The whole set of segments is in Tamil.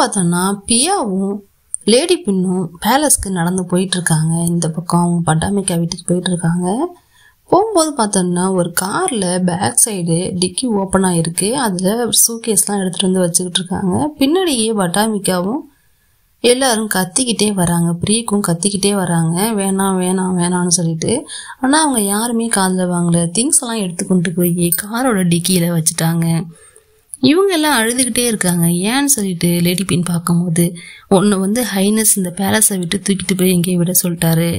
பார்த்தோம்னா பியாவும் லேடி பின்னும் பேலஸ்க்கு நடந்து போயிட்டுருக்காங்க இந்த பக்கம் அவங்க பட்டாமிக்கா வீட்டுக்கு போயிட்டுருக்காங்க போகும்போது பார்த்தோம்னா ஒரு காரில் பேக் சைடு டிக்கி ஓப்பன் ஆகிருக்கு அதில் சூகேஸ்லாம் எடுத்துகிட்டு வந்து வச்சுக்கிட்டு இருக்காங்க பின்னாடியே பட்டாமிக்காவும் எல்லாரும் கத்திக்கிட்டே வராங்க ப்ரீக்கும் கத்திக்கிட்டே வராங்க வேணாம் வேணாம் வேணாம்னு சொல்லிட்டு ஆனால் அவங்க யாருமே காதில் வாங்கலை திங்ஸ் எல்லாம் எடுத்து கொண்டு போய் காரோட டிக்கியில் வச்சுட்டாங்க இவங்க எல்லாம் அழுதுகிட்டே இருக்காங்க ஏன்னு சொல்லிட்டு லேடி பின் பார்க்கும்போது ஒன்று வந்து ஹைனஸ் இந்த பேலஸை விட்டு தூக்கிட்டு போய் எங்கேயும் விட சொல்லிட்டாரு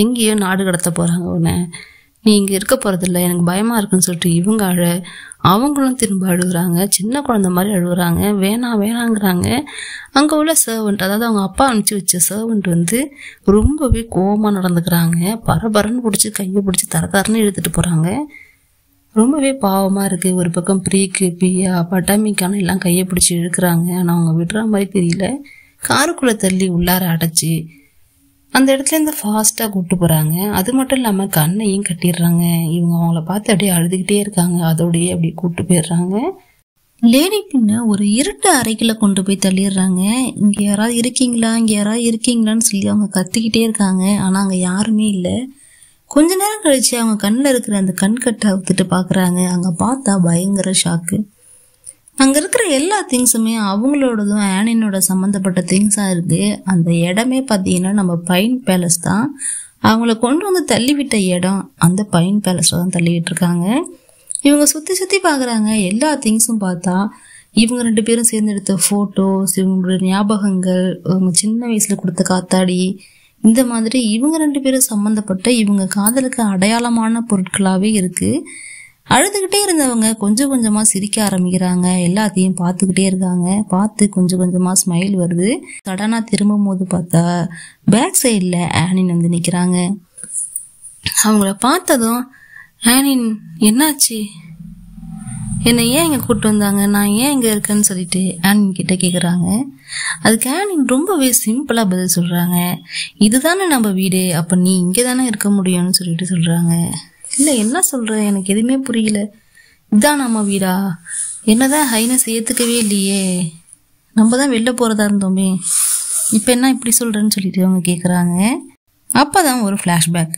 எங்கேயோ நாடு கடத்த போகிறாங்க உடனே நீ இங்கே இருக்க போகிறதில்ல எனக்கு பயமாக இருக்குன்னு சொல்லிட்டு இவங்க அழ அவங்களும் திரும்ப அழுகுறாங்க சின்ன குழந்த மாதிரி அழுகுறாங்க வேணாம் வேணாங்கிறாங்க அங்கே உள்ள சர்வெண்ட் அதாவது அவங்க அப்பா அனுப்பிச்சி வச்ச சர்வெண்ட் வந்து ரொம்பவே கோபமாக நடந்துக்கிறாங்க பரபரன்னு பிடிச்சி கையை பிடிச்சி தர தரன்னு எடுத்துகிட்டு போகிறாங்க ரொம்பவே பாவமாக இருக்குது ஒரு பக்கம் ப்ரீக்கு பியா பட்டாமிக்கான எல்லாம் கையை பிடிச்சி இழுக்கிறாங்க ஆனால் அவங்க விடுற மாதிரி தெரியல காருக்குள்ளே தள்ளி உள்ளார அடைச்சி அந்த இடத்துலேருந்து ஃபாஸ்ட்டாக கூப்பிட்டு போகிறாங்க அது மட்டும் இல்லாமல் கண்ணையும் கட்டிடுறாங்க இவங்க அவங்கள பார்த்து அப்படியே அழுதுகிட்டே இருக்காங்க அதோடையே அப்படி கூப்பிட்டு போயிடுறாங்க லேடி பின்ன ஒரு இருட்டு அறைக்குள்ளே கொண்டு போய் தள்ளிடுறாங்க இங்கே யாராவது இருக்கீங்களா இங்கே யாராவது இருக்கீங்களான்னு சொல்லி அவங்க கத்திக்கிட்டே இருக்காங்க ஆனால் அங்கே யாருமே இல்லை கொஞ்ச நேரம் கழிச்சு அவங்க கண்ணில் இருக்கிற அந்த கட்டை வித்துட்டு பார்க்குறாங்க அங்கே பார்த்தா பயங்கர ஷாக்கு அங்கே இருக்கிற எல்லா திங்ஸுமே அவங்களோடதும் ஆனினோட சம்மந்தப்பட்ட திங்ஸாக இருக்குது அந்த இடமே பார்த்தீங்கன்னா நம்ம பைன் பேலஸ் தான் அவங்கள கொண்டு வந்து தள்ளிவிட்ட இடம் அந்த பைன் பேலஸில் தான் தள்ளிவிட்டு இருக்காங்க இவங்க சுற்றி சுற்றி பார்க்குறாங்க எல்லா திங்ஸும் பார்த்தா இவங்க ரெண்டு பேரும் சேர்ந்து எடுத்த ஃபோட்டோஸ் இவங்களோட ஞாபகங்கள் இவங்க சின்ன வயசில் கொடுத்த காத்தாடி இந்த மாதிரி இவங்க ரெண்டு பேரும் சம்மந்தப்பட்ட இவங்க காதலுக்கு அடையாளமான பொருட்களாகவே இருக்குது அழுதுகிட்டே இருந்தவங்க கொஞ்சம் கொஞ்சமாக சிரிக்க ஆரம்பிக்கிறாங்க எல்லாத்தையும் பார்த்துக்கிட்டே இருக்காங்க பார்த்து கொஞ்சம் கொஞ்சமாக ஸ்மைல் வருது சடனாக திரும்பும் போது பார்த்தா பேக் சைடில் ஆனின் வந்து நிற்கிறாங்க அவங்கள பார்த்ததும் ஆனின் என்னாச்சு என்னை ஏன் இங்கே கூப்பிட்டு வந்தாங்க நான் ஏன் இங்கே இருக்கேன்னு சொல்லிட்டு ஆனின் கிட்ட கேட்குறாங்க அதுக்கு ஆனின் ரொம்பவே சிம்பிளாக பதில் சொல்கிறாங்க இதுதானே நம்ம வீடு அப்போ நீ இங்கே தானே இருக்க முடியும்னு சொல்லிட்டு சொல்கிறாங்க இல்லை என்ன சொல்கிற எனக்கு எதுவுமே புரியல இதுதான் நம்ம வீடா என்னதான் ஹைனஸ் ஏற்றுக்கவே இல்லையே நம்ம தான் வெளில போகிறதா இருந்தோமே இப்போ என்ன இப்படி சொல்கிறேன்னு சொல்லிட்டு அவங்க கேட்குறாங்க அப்போ தான் ஒரு ஃப்ளாஷ்பேக்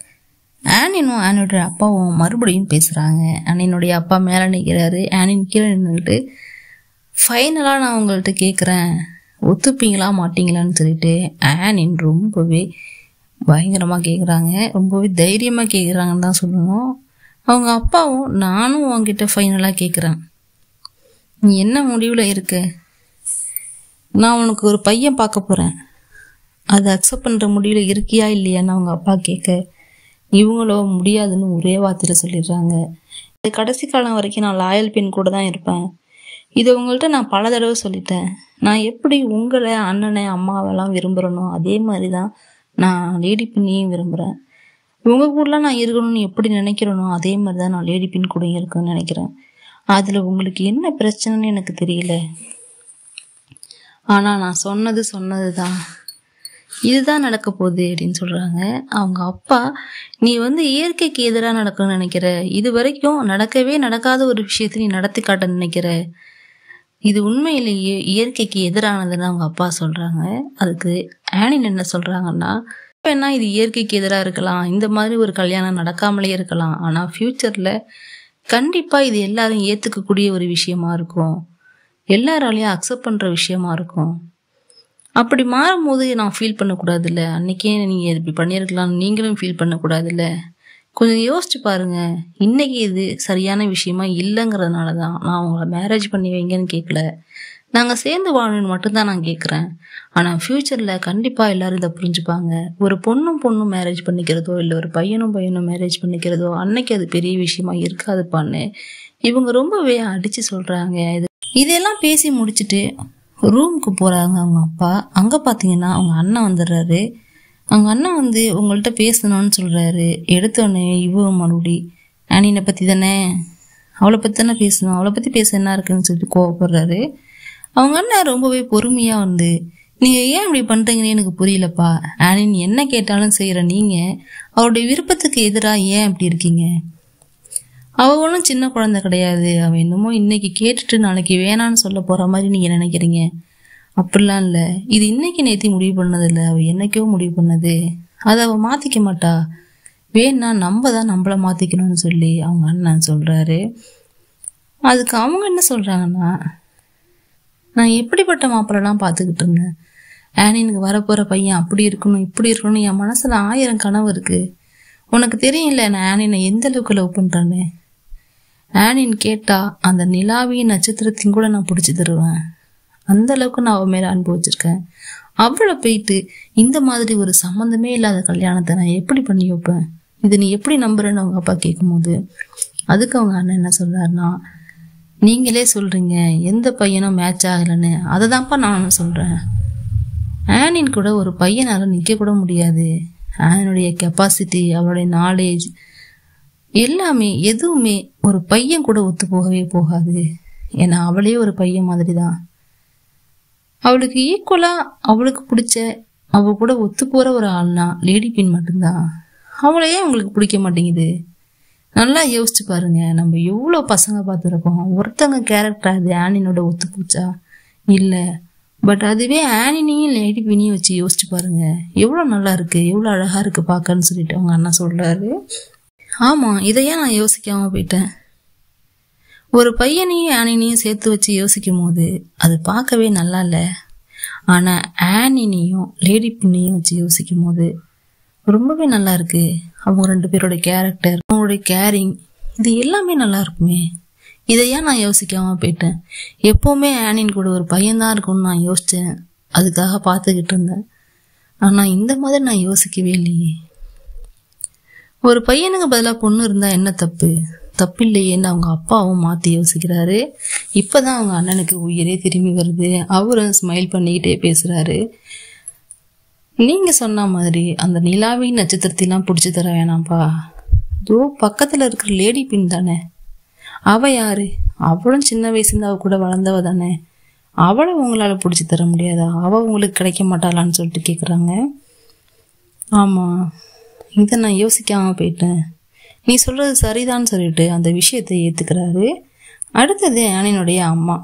ஆனினும் ஆனியோட அப்பாவும் மறுபடியும் பேசுகிறாங்க ஆனினுடைய அப்பா மேலே நிற்கிறாரு ஆனின் கீழே நின்றுட்டு ஃபைனலாக நான் உங்கள்கிட்ட கேட்குறேன் ஒத்துப்பீங்களா மாட்டிங்களான்னு சொல்லிட்டு ஆனின் ரொம்பவே பயங்கரமாக கேட்குறாங்க ரொம்பவே தைரியமாக கேட்குறாங்கன்னு தான் சொல்லணும் அவங்க அப்பாவும் நானும் அவங்ககிட்ட ஃபைனலாக கேட்குறேன் நீ என்ன முடிவில் இருக்க நான் உனக்கு ஒரு பையன் பார்க்க போகிறேன் அதை அக்செப்ட் பண்ணுற முடிவில் இருக்கியா இல்லையான்னு அவங்க அப்பா கேட்க இவங்களோ முடியாதுன்னு ஒரே வார்த்தையில் சொல்லிடுறாங்க இது கடைசி காலம் வரைக்கும் நான் லாயல் பெண் கூட தான் இருப்பேன் இது உங்கள்கிட்ட நான் பல தடவை சொல்லிட்டேன் நான் எப்படி உங்களை அண்ணனை அம்மாவெல்லாம் விரும்புகிறனோ அதே மாதிரி தான் நான் லேடி பின்னையும் விரும்புகிறேன் உங்கள் கூடலாம் நான் இருக்கணும்னு எப்படி நினைக்கிறேனோ அதே மாதிரி தான் நான் லேடி பின் கூட இருக்குன்னு நினைக்கிறேன் அதில் உங்களுக்கு என்ன பிரச்சனைன்னு எனக்கு தெரியல ஆனால் நான் சொன்னது சொன்னது தான் இதுதான் நடக்க போகுது அப்படின்னு சொல்கிறாங்க அவங்க அப்பா நீ வந்து இயற்கைக்கு எதிராக நடக்கணும்னு நினைக்கிற இது வரைக்கும் நடக்கவே நடக்காத ஒரு விஷயத்தை நீ நடத்தி காட்ட நினைக்கிற இது உண்மையிலேயே இயற்கைக்கு எதிரானதுன்னு அவங்க அப்பா சொல்கிறாங்க அதுக்கு ஆனின் என்ன சொல்கிறாங்கன்னா வேணா இது இயற்கைக்கு எதிராக இருக்கலாம் இந்த மாதிரி ஒரு கல்யாணம் நடக்காமலே இருக்கலாம் ஆனால் ஃப்யூச்சரில் கண்டிப்பாக இது எல்லாரும் ஏற்றுக்கக்கூடிய ஒரு விஷயமா இருக்கும் எல்லாராலையும் அக்செப்ட் பண்ணுற விஷயமா இருக்கும் அப்படி மாறும்போது நான் ஃபீல் பண்ணக்கூடாதுல்ல அன்றைக்கே நீங்கள் இப்படி பண்ணியிருக்கலாம்னு நீங்களும் ஃபீல் பண்ணக்கூடாதுல்ல கொஞ்சம் யோசிச்சு பாருங்கள் இன்றைக்கி இது சரியான விஷயமா இல்லைங்கிறதுனால தான் நான் உங்களை மேரேஜ் பண்ணி வைங்கன்னு கேட்கல நாங்கள் சேர்ந்து வாழணும்னு மட்டும்தான் நான் கேட்குறேன் ஆனால் ஃப்யூச்சரில் கண்டிப்பாக எல்லோரும் இதை புரிஞ்சுப்பாங்க ஒரு பொண்ணும் பொண்ணும் மேரேஜ் பண்ணிக்கிறதோ இல்லை ஒரு பையனும் பையனும் மேரேஜ் பண்ணிக்கிறதோ அன்னைக்கு அது பெரிய விஷயமா இருக்காதுப்பான்னு இவங்க ரொம்பவே அடித்து சொல்கிறாங்க இது இதெல்லாம் பேசி முடிச்சுட்டு ரூமுக்கு போகிறாங்க அவங்க அப்பா அங்கே பார்த்தீங்கன்னா அவங்க அண்ணன் வந்துடுறாரு அவங்க அண்ணன் வந்து உங்கள்கிட்ட பேசணும்னு சொல்கிறாரு எடுத்தோடனே இவ மறுபடி அனினை பற்றி தானே அவளை பற்றி தானே பேசணும் அவளை பற்றி பேச என்ன இருக்குன்னு சொல்லிட்டு கோவப்படுறாரு அவங்க அண்ணன் ரொம்பவே பொறுமையாக வந்து நீங்கள் ஏன் இப்படி பண்ணுறீங்கன்னு எனக்கு புரியலப்பா ஆனின் என்ன கேட்டாலும் செய்கிற நீங்கள் அவருடைய விருப்பத்துக்கு எதிராக ஏன் அப்படி இருக்கீங்க அவள் ஒன்றும் சின்ன குழந்தை கிடையாது அவள் என்னமோ இன்னைக்கு கேட்டுட்டு நாளைக்கு வேணான்னு சொல்ல போகிற மாதிரி நீங்கள் நினைக்கிறீங்க அப்படிலாம் இல்லை இது இன்னைக்கு நேற்றி முடிவு பண்ணதில்லை அவள் என்னைக்கோ முடிவு பண்ணது அதை அவள் மாற்றிக்க மாட்டா வேணா நம்ம தான் நம்மளை மாத்திக்கணும்னு சொல்லி அவங்க அண்ணன் சொல்கிறாரு அதுக்கு அவங்க என்ன சொல்கிறாங்கன்னா நான் எப்படிப்பட்ட மாப்பிள்ளலாம் பார்த்துக்கிட்டு இருந்தேன் ஆனினுக்கு வரப்போகிற பையன் அப்படி இருக்கணும் இப்படி இருக்கணும் என் மனசில் ஆயிரம் கனவு இருக்குது உனக்கு தெரியும் இல்லை நான் ஆனினை எந்த அளவுக்கு லவ் பண்றேன்னு ஆனின்னு கேட்டால் அந்த நிலாவியின் நட்சத்திரத்தையும் கூட நான் பிடிச்சி தருவேன் அந்த அளவுக்கு நான் அவன் மேலே அன்பு வச்சிருக்கேன் அவளை போயிட்டு இந்த மாதிரி ஒரு சம்மந்தமே இல்லாத கல்யாணத்தை நான் எப்படி பண்ணி வைப்பேன் இது நீ எப்படி நம்புறேன்னு அவங்க அப்பா கேட்கும்போது அதுக்கு அவங்க அண்ணன் என்ன சொல்றாருன்னா நீங்களே சொல்றீங்க எந்த பையனும் மேட்ச் ஆகலைன்னு அதை தான்ப்பா நானும் சொல்றேன் ஆனின் கூட ஒரு பையனால் நிற்க கூட முடியாது ஆனினுடைய கெப்பாசிட்டி அவளுடைய நாலேஜ் எல்லாமே எதுவுமே ஒரு பையன் கூட ஒத்து போகவே போகாது ஏன்னா அவளே ஒரு பையன் மாதிரி தான் அவளுக்கு ஈக்குவலாக அவளுக்கு பிடிச்ச அவ கூட ஒத்து போகிற ஒரு ஆள்னா லேடி பின் மட்டும்தான் அவளையே அவங்களுக்கு பிடிக்க மாட்டேங்குது நல்லா யோசிச்சு பாருங்க நம்ம எவ்வளோ பசங்க பார்த்துருக்கோம் ஒருத்தங்க கேரக்டர் அது ஆனினோட ஒத்து போச்சா இல்லை பட் அதுவே ஆனினியும் லேடி பின்னையும் வச்சு யோசிச்சு பாருங்க எவ்வளோ நல்லா இருக்கு எவ்வளோ அழகாக இருக்கு பார்க்கன்னு சொல்லிட்டு அவங்க அண்ணா சொல்கிறாரு ஆமாம் இதையே நான் யோசிக்காமல் போயிட்டேன் ஒரு பையனையும் ஆனினியும் சேர்த்து வச்சு யோசிக்கும் போது அது பார்க்கவே நல்லா இல்லை ஆனால் ஆனினியும் லேடி பின்னையும் வச்சு யோசிக்கும் போது ரொம்பவே நல்லா இருக்கு அவங்க ரெண்டு பேரோட கேரக்டர் அவங்களுடைய கேரிங் இது எல்லாமே நல்லா இருக்குமே இதையா நான் யோசிக்காமல் போயிட்டேன் எப்போவுமே ஆனின் கூட ஒரு பையன்தான் இருக்கும்னு நான் யோசித்தேன் அதுக்காக பார்த்துக்கிட்டு இருந்தேன் ஆனால் இந்த மாதிரி நான் யோசிக்கவே இல்லையே ஒரு பையனுக்கு பதிலாக பொண்ணு இருந்தால் என்ன தப்பு தப்பில்லையேன்னு அவங்க அப்பாவும் மாற்றி யோசிக்கிறாரு இப்போ தான் அவங்க அண்ணனுக்கு உயிரே திரும்பி வருது அவரும் ஸ்மைல் பண்ணிக்கிட்டே பேசுகிறாரு நீங்கள் சொன்ன மாதிரி அந்த நிலாவின் நட்சத்திரத்திலாம் பிடிச்சி தர வேணாம்ப்பா இதோ பக்கத்தில் இருக்கிற லேடி பின் தானே அவள் யார் அவளும் சின்ன வயசுலேருந்து அவள் கூட வளர்ந்தவ தானே அவளை உங்களால் பிடிச்சி தர முடியாதா அவள் உங்களுக்கு கிடைக்க மாட்டாளான்னு சொல்லிட்டு கேட்குறாங்க ஆமாம் இதை நான் யோசிக்காமல் போயிட்டேன் நீ சொல்கிறது சரிதான்னு சொல்லிட்டு அந்த விஷயத்தை ஏற்றுக்கிறாரு அடுத்தது அண்ணனுடைய அம்மா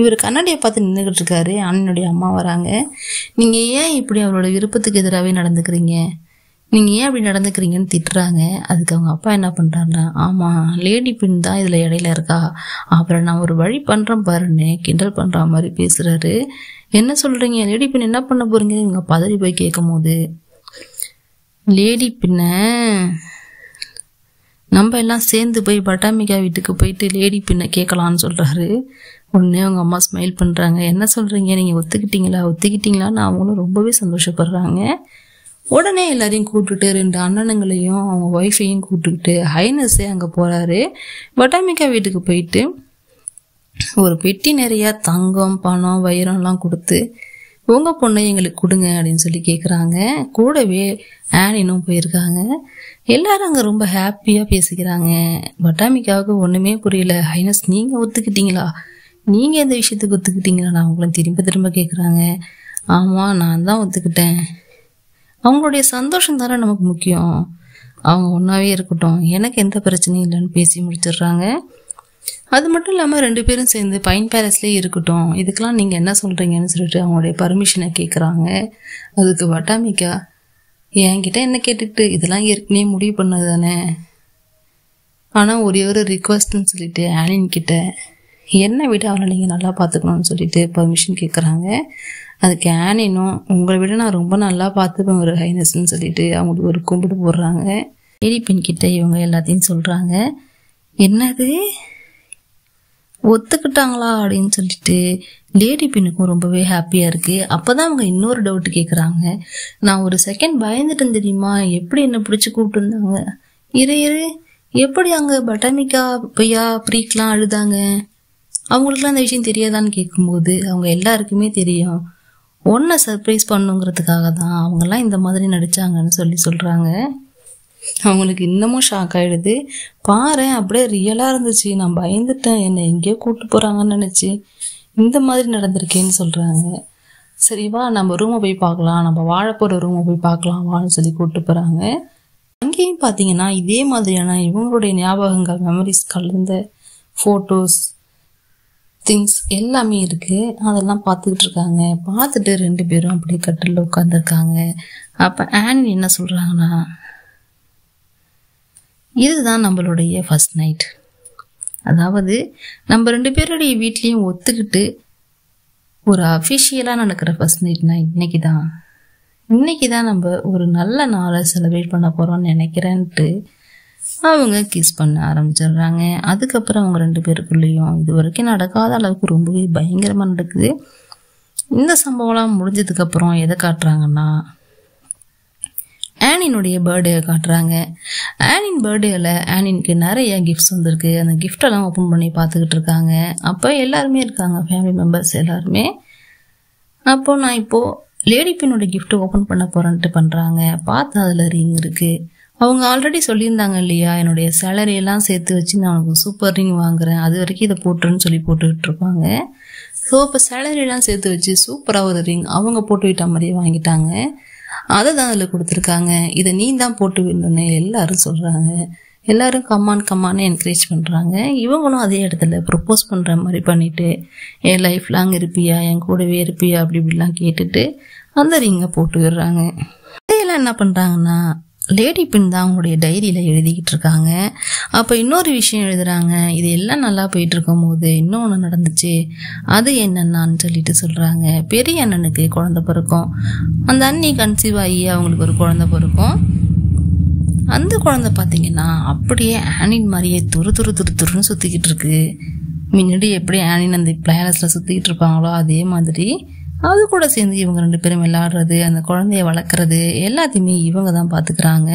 இவர் கண்ணாடியை பார்த்து நின்றுக்கிட்டு இருக்காரு அண்ணனுடைய அம்மா வராங்க நீங்கள் ஏன் இப்படி அவரோட விருப்பத்துக்கு எதிராகவே நடந்துக்கிறீங்க நீங்கள் ஏன் அப்படி நடந்துக்கிறீங்கன்னு திட்டுறாங்க அதுக்கு அவங்க அப்பா என்ன பண்ணுறாருன்னா ஆமாம் லேடி பின் தான் இதில் இடையில இருக்கா அப்புறம் நான் ஒரு வழி பண்ணுறேன் பாருன்னு கிண்டல் பண்ணுற மாதிரி பேசுகிறாரு என்ன சொல்கிறீங்க லேடி பின் என்ன பண்ண போகிறீங்கன்னு இவங்க பதறி போய் கேட்கும் போது லேடி பின்ன நம்ம எல்லாம் சேர்ந்து போய் பட்டாமிக்கா வீட்டுக்கு போயிட்டு லேடி பின்ன கேட்கலான்னு சொல்கிறாரு உடனே அவங்க அம்மா ஸ்மைல் பண்ணுறாங்க என்ன சொல்கிறீங்க நீங்கள் ஒத்துக்கிட்டீங்களா ஒத்துக்கிட்டீங்களான்னு அவங்களும் ரொம்பவே சந்தோஷப்படுறாங்க உடனே எல்லாரையும் கூப்பிட்டுட்டு ரெண்டு அண்ணனுங்களையும் அவங்க ஒய்ஃபையும் கூப்பிட்டுக்கிட்டு ஹைனஸே அங்கே போகிறாரு பட்டாமிக்கா வீட்டுக்கு போயிட்டு ஒரு பெட்டி நிறையா தங்கம் பணம் வைரம்லாம் கொடுத்து உங்கள் பொண்ணை எங்களுக்கு கொடுங்க அப்படின்னு சொல்லி கேட்குறாங்க கூடவே ஆனினும் போயிருக்காங்க எல்லாரும் அங்கே ரொம்ப ஹாப்பியாக பேசிக்கிறாங்க பட்டாமிக்காவுக்கு ஒன்றுமே புரியல ஹைனஸ் நீங்கள் ஒத்துக்கிட்டீங்களா நீங்கள் எந்த விஷயத்துக்கு ஒத்துக்கிட்டீங்களா நான் அவங்களும் திரும்ப திரும்ப கேட்குறாங்க ஆமாம் நான் தான் ஒத்துக்கிட்டேன் அவங்களுடைய சந்தோஷம் தானே நமக்கு முக்கியம் அவங்க ஒன்றாவே இருக்கட்டும் எனக்கு எந்த பிரச்சனையும் இல்லைன்னு பேசி முடிச்சிடுறாங்க அது மட்டும் இல்லாமல் ரெண்டு பேரும் சேர்ந்து பைன் பேலஸ்லேயே இருக்கட்டும் இதுக்கெலாம் நீங்கள் என்ன சொல்கிறீங்கன்னு சொல்லிட்டு அவங்களுடைய பர்மிஷனை கேட்குறாங்க அதுக்கு வட்டாமிக்கா என்கிட்ட என்ன கேட்டுக்கிட்டு இதெல்லாம் ஏற்கனவே முடிவு பண்ணது தானே ஆனால் ஒரே ஒரு ரிக்வஸ்ட்னு சொல்லிட்டு ஆலின் கிட்ட என்னை விட அவளை நீங்கள் நல்லா பார்த்துக்கணும்னு சொல்லிட்டு பர்மிஷன் கேட்குறாங்க அதுக்கு ஆனினும் உங்களை விட நான் ரொம்ப நல்லா பார்த்துப்பேன் ஒரு ஹைனஸ்ன்னு சொல்லிட்டு அவங்களுக்கு ஒரு கும்பிட்டு போடுறாங்க ஏடி பெண் கிட்ட இவங்க எல்லாத்தையும் சொல்கிறாங்க என்னது ஒத்துக்கிட்டாங்களா அப்படின்னு சொல்லிட்டு லேடி பின்னுக்கும் ரொம்பவே ஹாப்பியாக இருக்குது அப்போ தான் அவங்க இன்னொரு டவுட் கேட்குறாங்க நான் ஒரு செகண்ட் பயந்துட்டேன் தெரியுமா எப்படி என்னை பிடிச்சி கூப்பிட்டுருந்தாங்க இரு இரு எப்படி அங்கே பட்டானிக்கா பொய்யா ப்ரீக்லாம் அழுதாங்க அவங்களுக்குலாம் அந்த விஷயம் தெரியாதான்னு கேட்கும்போது அவங்க எல்லாருக்குமே தெரியும் ஒன்றை சர்ப்ரைஸ் பண்ணுங்கிறதுக்காக தான் அவங்கெல்லாம் இந்த மாதிரி நடித்தாங்கன்னு சொல்லி சொல்கிறாங்க அவங்களுக்கு இன்னமும் ஷாக் ஆகிடுது பாரு அப்படியே ரியலாக இருந்துச்சு நான் பயந்துட்டேன் என்னை எங்கேயோ கூப்பிட்டு போகிறாங்கன்னு நினச்சி இந்த மாதிரி நடந்திருக்கேன்னு சொல்கிறாங்க சரி வா நம்ம ரூமை போய் பார்க்கலாம் நம்ம வாழ போகிற ரூமை போய் பார்க்கலாம் வான்னு சொல்லி கூப்பிட்டு போகிறாங்க அங்கேயும் பார்த்தீங்கன்னா இதே மாதிரியான இவங்களுடைய ஞாபகங்கள் மெமரிஸ் கலந்த ஃபோட்டோஸ் திங்ஸ் எல்லாமே இருக்குது அதெல்லாம் பார்த்துக்கிட்டு இருக்காங்க பார்த்துட்டு ரெண்டு பேரும் அப்படியே கட்டில் உட்காந்துருக்காங்க அப்போ ஆனி என்ன சொல்கிறாங்கன்னா இதுதான் நம்மளுடைய ஃபஸ்ட் நைட் அதாவது நம்ம ரெண்டு பேருடைய வீட்லேயும் ஒத்துக்கிட்டு ஒரு அஃபிஷியலாக நடக்கிற ஃபஸ்ட் நைட்னா இன்னைக்கு தான் இன்னைக்கு தான் நம்ம ஒரு நல்ல நாளை செலிப்ரேட் பண்ண போகிறோம்னு நினைக்கிறேன்ட்டு அவங்க கிஸ் பண்ண ஆரம்பிச்சிடுறாங்க அதுக்கப்புறம் அவங்க ரெண்டு பேருக்குள்ளேயும் இது வரைக்கும் நடக்காத அளவுக்கு ரொம்பவே பயங்கரமாக நடக்குது இந்த சம்பவம்லாம் முடிஞ்சதுக்கப்புறம் எதை காட்டுறாங்கன்னா ஆனினுடைய பர்த்டேயை காட்டுறாங்க ஆனின் பர்த்டேயில் ஆனினுக்கு நிறைய கிஃப்ட்ஸ் வந்திருக்கு அந்த கிஃப்டெல்லாம் ஓப்பன் பண்ணி பார்த்துக்கிட்டு இருக்காங்க அப்போ எல்லாருமே இருக்காங்க ஃபேமிலி மெம்பர்ஸ் எல்லாருமே அப்போ நான் இப்போது லேடி பின்னோட கிஃப்ட்டு ஓப்பன் பண்ண போகிறேன்ட்டு பண்ணுறாங்க பார்த்தா அதில் ரிங் இருக்குது அவங்க ஆல்ரெடி சொல்லியிருந்தாங்க இல்லையா என்னுடைய சேலரி எல்லாம் சேர்த்து வச்சு நான் அவனுக்கு சூப்பர் ரிங் வாங்குறேன் அது வரைக்கும் இதை போட்டுருன்னு சொல்லி போட்டுக்கிட்டு இருப்பாங்க ஸோ இப்போ சேலரிலாம் சேர்த்து வச்சு சூப்பராக ஒரு ரிங் அவங்க போட்டு விட்ட மாதிரியே வாங்கிட்டாங்க அதை தான் அதில் கொடுத்துருக்காங்க இதை நீ தான் போட்டு விடணுன்னு எல்லாரும் சொல்கிறாங்க எல்லாரும் கம்மான் கம்மானு என்கரேஜ் பண்ணுறாங்க இவங்களும் அதே இடத்துல ப்ரப்போஸ் பண்ணுற மாதிரி பண்ணிவிட்டு என் லைஃப் லாங் இருப்பியா என் கூடவே இருப்பியா அப்படி இப்படிலாம் கேட்டுட்டு அந்த ரிங்கை போட்டு விடுறாங்க இதையெல்லாம் என்ன பண்ணுறாங்கன்னா லேடி பின் தான் அவங்களுடைய டைரியில் எழுதிக்கிட்டு இருக்காங்க அப்போ இன்னொரு விஷயம் எழுதுகிறாங்க இது எல்லாம் நல்லா போயிட்டு போது இன்னொன்று நடந்துச்சு அது என்னென்னான்னு சொல்லிட்டு சொல்கிறாங்க பெரிய அண்ணனுக்கு குழந்த பிறக்கும் அந்த அண்ணி கன்சீவ் ஆகி அவங்களுக்கு ஒரு குழந்த பிறக்கும் அந்த குழந்தை பார்த்தீங்கன்னா அப்படியே ஆனின் மாதிரியே துரு துரு துரு துருன்னு சுற்றிக்கிட்டு இருக்கு முன்னாடி எப்படி ஆனின் அந்த பிளானஸில் சுற்றிக்கிட்டு இருப்பாங்களோ அதே மாதிரி அது கூட சேர்ந்து இவங்க ரெண்டு பேரும் விளாடுறது அந்த குழந்தைய வளர்க்குறது எல்லாத்தையுமே இவங்க தான் பார்த்துக்கிறாங்க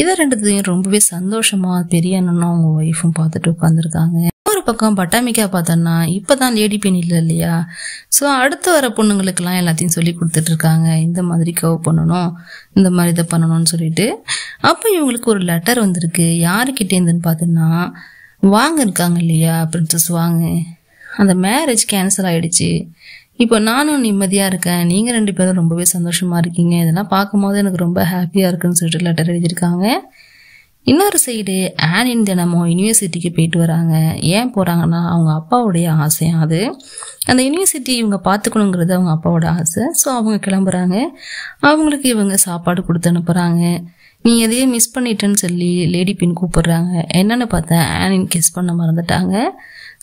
இதை ரெண்டுத்தையும் ரொம்பவே சந்தோஷமாக பெரிய அண்ணனும் அவங்க ஒய்ஃபும் பார்த்துட்டு உட்காந்துருக்காங்க ஒரு பக்கம் பட்டாமிக்கா பார்த்தோன்னா இப்போ தான் லேடி பெண் இல்லை இல்லையா ஸோ அடுத்து வர பொண்ணுங்களுக்கெல்லாம் எல்லாத்தையும் சொல்லி கொடுத்துட்ருக்காங்க இந்த மாதிரி கவ் பண்ணணும் இந்த மாதிரி இதை பண்ணணும்னு சொல்லிட்டு அப்போ இவங்களுக்கு ஒரு லெட்டர் வந்திருக்கு யாருக்கிட்டேருந்துன்னு பார்த்தோன்னா வாங்க இருக்காங்க இல்லையா பிரின்சஸ் வாங்க அந்த மேரேஜ் கேன்சல் ஆகிடுச்சு இப்போ நானும் நிம்மதியாக இருக்கேன் நீங்கள் ரெண்டு பேரும் ரொம்பவே சந்தோஷமாக இருக்கீங்க இதெல்லாம் பார்க்கும்போது எனக்கு ரொம்ப ஹாப்பியாக இருக்குன்னு சொல்லிட்டு லெட்டர் எழுதியிருக்காங்க இன்னொரு சைடு ஆனின் தினமும் யூனிவர்சிட்டிக்கு போயிட்டு வராங்க ஏன் போகிறாங்கன்னா அவங்க அப்பாவுடைய ஆசையும் அது அந்த யூனிவர்சிட்டி இவங்க பார்த்துக்கணுங்கிறது அவங்க அப்பாவோட ஆசை ஸோ அவங்க கிளம்புறாங்க அவங்களுக்கு இவங்க சாப்பாடு கொடுத்து அனுப்புகிறாங்க நீ எதையே மிஸ் பண்ணிட்டேன்னு சொல்லி லேடி பின் கூப்பிடுறாங்க என்னென்னு பார்த்தா ஆனின் கிஸ் பண்ண மறந்துட்டாங்க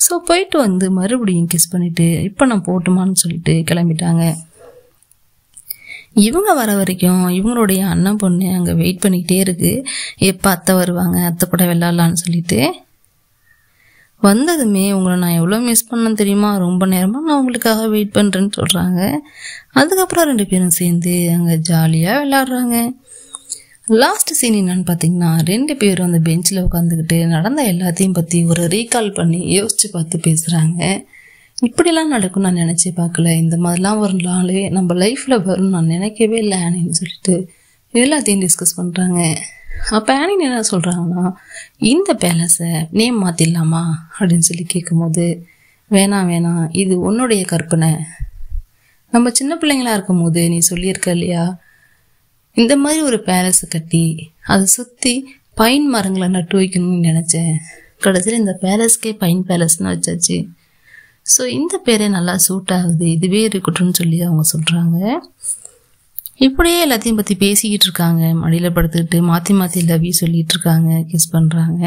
ஸோ போயிட்டு வந்து மறுபடியும் கிஸ் பண்ணிவிட்டு இப்போ நான் போட்டுமான்னு சொல்லிட்டு கிளம்பிட்டாங்க இவங்க வர வரைக்கும் இவங்களுடைய அண்ணன் பொண்ணு அங்கே வெயிட் பண்ணிக்கிட்டே இருக்குது எப்போ அத்தை வருவாங்க அத்தை கூட விளாட்லான்னு சொல்லிட்டு வந்ததுமே உங்களை நான் எவ்வளோ மிஸ் பண்ணேன் தெரியுமா ரொம்ப நேரமாக நான் உங்களுக்காக வெயிட் பண்ணுறேன்னு சொல்கிறாங்க அதுக்கப்புறம் ரெண்டு பேரும் சேர்ந்து அங்கே ஜாலியாக விளாட்றாங்க லாஸ்ட் சீன் என்னன்னு பார்த்தீங்கன்னா ரெண்டு பேரும் அந்த பெஞ்சில் உட்காந்துக்கிட்டு நடந்த எல்லாத்தையும் பற்றி ஒரு ரீகால் பண்ணி யோசித்து பார்த்து பேசுகிறாங்க இப்படிலாம் நடக்கும் நான் நினச்சி பார்க்கல இந்த மாதிரிலாம் ஒரு நாளே நம்ம லைஃப்பில் வரும் நான் நினைக்கவே இல்லை ஆனின்னு சொல்லிட்டு எல்லாத்தையும் டிஸ்கஸ் பண்ணுறாங்க அப்போ ஆனின் என்ன சொல்கிறாங்கன்னா இந்த பேலஸை நேம் மாற்றிடலாமா அப்படின்னு சொல்லி கேட்கும்போது வேணாம் வேணாம் இது உன்னுடைய கற்பனை நம்ம சின்ன பிள்ளைங்களா இருக்கும்போது நீ சொல்லியிருக்க இல்லையா இந்த மாதிரி ஒரு பேலஸை கட்டி அதை சுற்றி பைன் மரங்களை நட்டு வைக்கணும்னு நினச்சேன் கடைசியில் இந்த பேலஸ்க்கே பைன் பேலஸ்னு வச்சாச்சு ஸோ இந்த பேரே நல்லா சூட் ஆகுது இதுவே இருக்கட்டும்னு சொல்லி அவங்க சொல்கிறாங்க இப்படியே எல்லாத்தையும் பற்றி பேசிக்கிட்டு இருக்காங்க மடியில் படுத்துக்கிட்டு மாற்றி மாற்றி லவ்வி சொல்லிகிட்டு இருக்காங்க கிஸ் பண்ணுறாங்க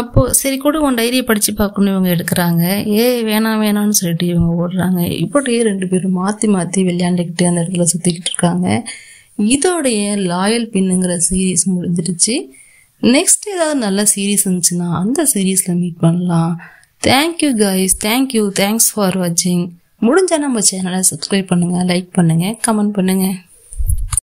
அப்போது சரி கூட உன் டைரியை படித்து பார்க்கணும் இவங்க எடுக்கிறாங்க ஏ வேணாம் வேணாம்னு சொல்லிட்டு இவங்க ஓடுறாங்க இப்படியே ரெண்டு பேரும் மாற்றி மாற்றி விளையாண்டுக்கிட்டு அந்த இடத்துல சுற்றிக்கிட்டு இருக்காங்க இதோடைய லாயல் பின்னுங்கிற சீரீஸ் முடிஞ்சிருச்சு நெக்ஸ்ட் ஏதாவது நல்ல சீரீஸ் இருந்துச்சுன்னா அந்த சீரீஸில் மீட் பண்ணலாம் thank you guys thank you thanks for வாட்சிங் முடிஞ்சால் நம்ம சேனலை சப்ஸ்கிரைப் பண்ணுங்கள் லைக் பண்ணுங்கள் கமெண்ட் பண்ணுங்கள்